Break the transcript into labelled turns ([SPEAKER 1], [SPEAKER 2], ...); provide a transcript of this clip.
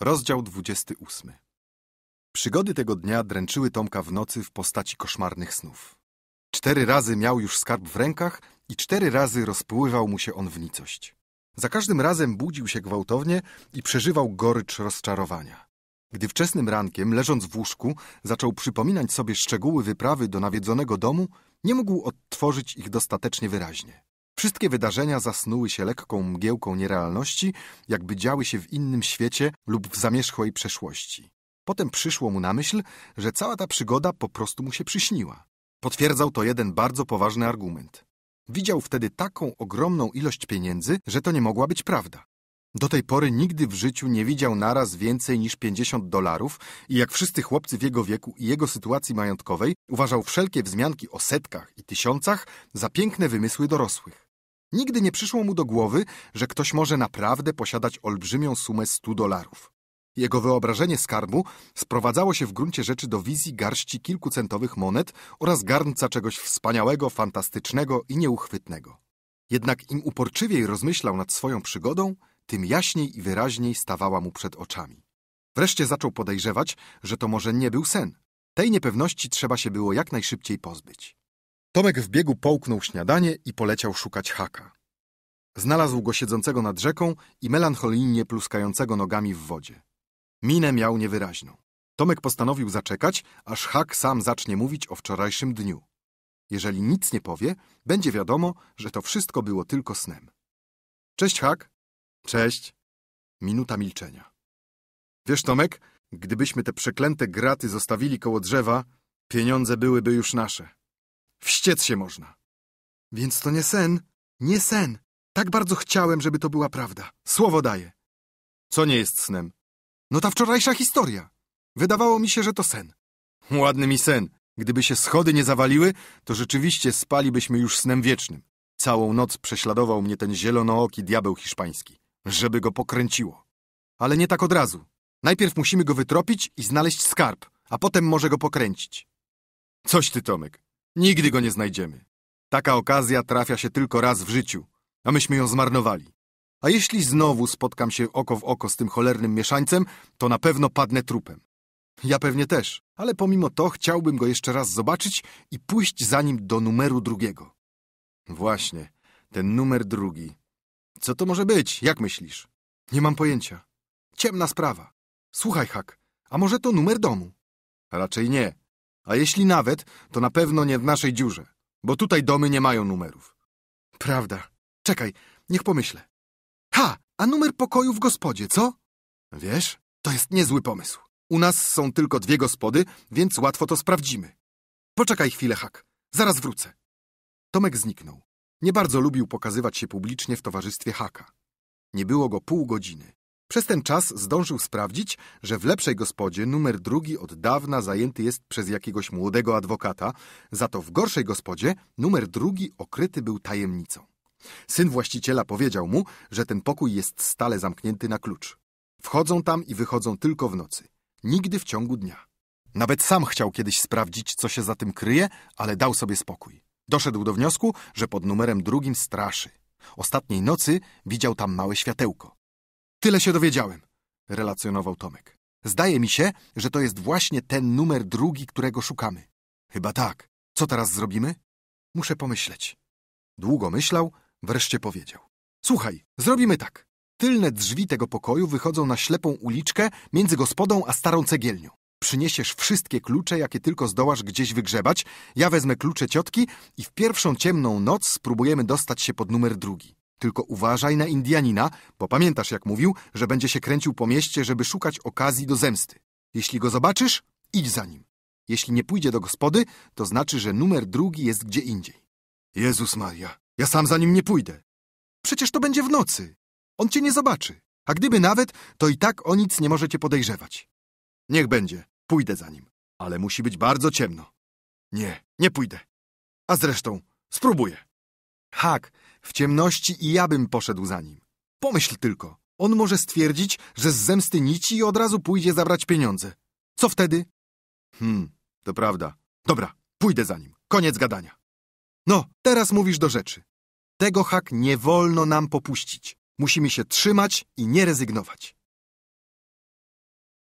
[SPEAKER 1] Rozdział 28 Przygody tego dnia dręczyły Tomka w nocy w postaci koszmarnych snów. Cztery razy miał już skarb w rękach i cztery razy rozpływał mu się on w nicość. Za każdym razem budził się gwałtownie i przeżywał gorycz rozczarowania. Gdy wczesnym rankiem, leżąc w łóżku, zaczął przypominać sobie szczegóły wyprawy do nawiedzonego domu, nie mógł odtworzyć ich dostatecznie wyraźnie. Wszystkie wydarzenia zasnuły się lekką mgiełką nierealności, jakby działy się w innym świecie lub w zamierzchłej przeszłości. Potem przyszło mu na myśl, że cała ta przygoda po prostu mu się przyśniła. Potwierdzał to jeden bardzo poważny argument. Widział wtedy taką ogromną ilość pieniędzy, że to nie mogła być prawda. Do tej pory nigdy w życiu nie widział naraz więcej niż 50 dolarów i jak wszyscy chłopcy w jego wieku i jego sytuacji majątkowej, uważał wszelkie wzmianki o setkach i tysiącach za piękne wymysły dorosłych. Nigdy nie przyszło mu do głowy, że ktoś może naprawdę posiadać olbrzymią sumę 100 dolarów. Jego wyobrażenie skarbu sprowadzało się w gruncie rzeczy do wizji garści kilkucentowych monet oraz garnca czegoś wspaniałego, fantastycznego i nieuchwytnego. Jednak im uporczywiej rozmyślał nad swoją przygodą, tym jaśniej i wyraźniej stawała mu przed oczami. Wreszcie zaczął podejrzewać, że to może nie był sen. Tej niepewności trzeba się było jak najszybciej pozbyć. Tomek w biegu połknął śniadanie i poleciał szukać haka. Znalazł go siedzącego nad rzeką i melancholijnie pluskającego nogami w wodzie. Minę miał niewyraźną. Tomek postanowił zaczekać, aż Hak sam zacznie mówić o wczorajszym dniu. Jeżeli nic nie powie, będzie wiadomo, że to wszystko było tylko snem. Cześć, Hak. Cześć. Minuta milczenia. Wiesz, Tomek, gdybyśmy te przeklęte graty zostawili koło drzewa, pieniądze byłyby już nasze. Wściec się można. Więc to nie sen, nie sen. Tak bardzo chciałem, żeby to była prawda. Słowo daję. Co nie jest snem? No ta wczorajsza historia. Wydawało mi się, że to sen. Ładny mi sen. Gdyby się schody nie zawaliły, to rzeczywiście spalibyśmy już snem wiecznym. Całą noc prześladował mnie ten zielonooki diabeł hiszpański. Żeby go pokręciło. Ale nie tak od razu. Najpierw musimy go wytropić i znaleźć skarb, a potem może go pokręcić. Coś ty, Tomek. Nigdy go nie znajdziemy. Taka okazja trafia się tylko raz w życiu, a myśmy ją zmarnowali. A jeśli znowu spotkam się oko w oko z tym cholernym mieszańcem, to na pewno padnę trupem. Ja pewnie też, ale pomimo to chciałbym go jeszcze raz zobaczyć i pójść za nim do numeru drugiego. Właśnie, ten numer drugi. Co to może być, jak myślisz? Nie mam pojęcia. Ciemna sprawa. Słuchaj, Hak, a może to numer domu? Raczej nie. A jeśli nawet, to na pewno nie w naszej dziurze, bo tutaj domy nie mają numerów. Prawda. Czekaj, niech pomyślę. Ha! A numer pokoju w gospodzie, co? Wiesz, to jest niezły pomysł. U nas są tylko dwie gospody, więc łatwo to sprawdzimy. Poczekaj chwilę, Hak. Zaraz wrócę. Tomek zniknął. Nie bardzo lubił pokazywać się publicznie w towarzystwie Haka. Nie było go pół godziny. Przez ten czas zdążył sprawdzić, że w lepszej gospodzie numer drugi od dawna zajęty jest przez jakiegoś młodego adwokata, za to w gorszej gospodzie numer drugi okryty był tajemnicą. Syn właściciela powiedział mu, że ten pokój jest stale zamknięty na klucz. Wchodzą tam i wychodzą tylko w nocy, nigdy w ciągu dnia. Nawet sam chciał kiedyś sprawdzić, co się za tym kryje, ale dał sobie spokój. Doszedł do wniosku, że pod numerem drugim straszy. Ostatniej nocy widział tam małe światełko. Tyle się dowiedziałem, relacjonował Tomek. Zdaje mi się, że to jest właśnie ten numer drugi, którego szukamy. Chyba tak. Co teraz zrobimy? Muszę pomyśleć. Długo myślał, wreszcie powiedział. Słuchaj, zrobimy tak. Tylne drzwi tego pokoju wychodzą na ślepą uliczkę między gospodą a starą cegielnią. Przyniesiesz wszystkie klucze, jakie tylko zdołasz gdzieś wygrzebać. Ja wezmę klucze ciotki i w pierwszą ciemną noc spróbujemy dostać się pod numer drugi. Tylko uważaj na Indianina, bo pamiętasz jak mówił, że będzie się kręcił po mieście, żeby szukać okazji do zemsty. Jeśli go zobaczysz, idź za nim. Jeśli nie pójdzie do gospody, to znaczy, że numer drugi jest gdzie indziej. Jezus Maria, ja sam za nim nie pójdę. Przecież to będzie w nocy. On cię nie zobaczy. A gdyby nawet, to i tak o nic nie możecie podejrzewać. Niech będzie, pójdę za nim. Ale musi być bardzo ciemno. Nie, nie pójdę. A zresztą, spróbuję. Hak, w ciemności i ja bym poszedł za nim. Pomyśl tylko. On może stwierdzić, że z zemsty nici i od razu pójdzie zabrać pieniądze. Co wtedy? Hmm, to prawda. Dobra, pójdę za nim. Koniec gadania. No, teraz mówisz do rzeczy. Tego hak nie wolno nam popuścić. Musimy się trzymać i nie rezygnować.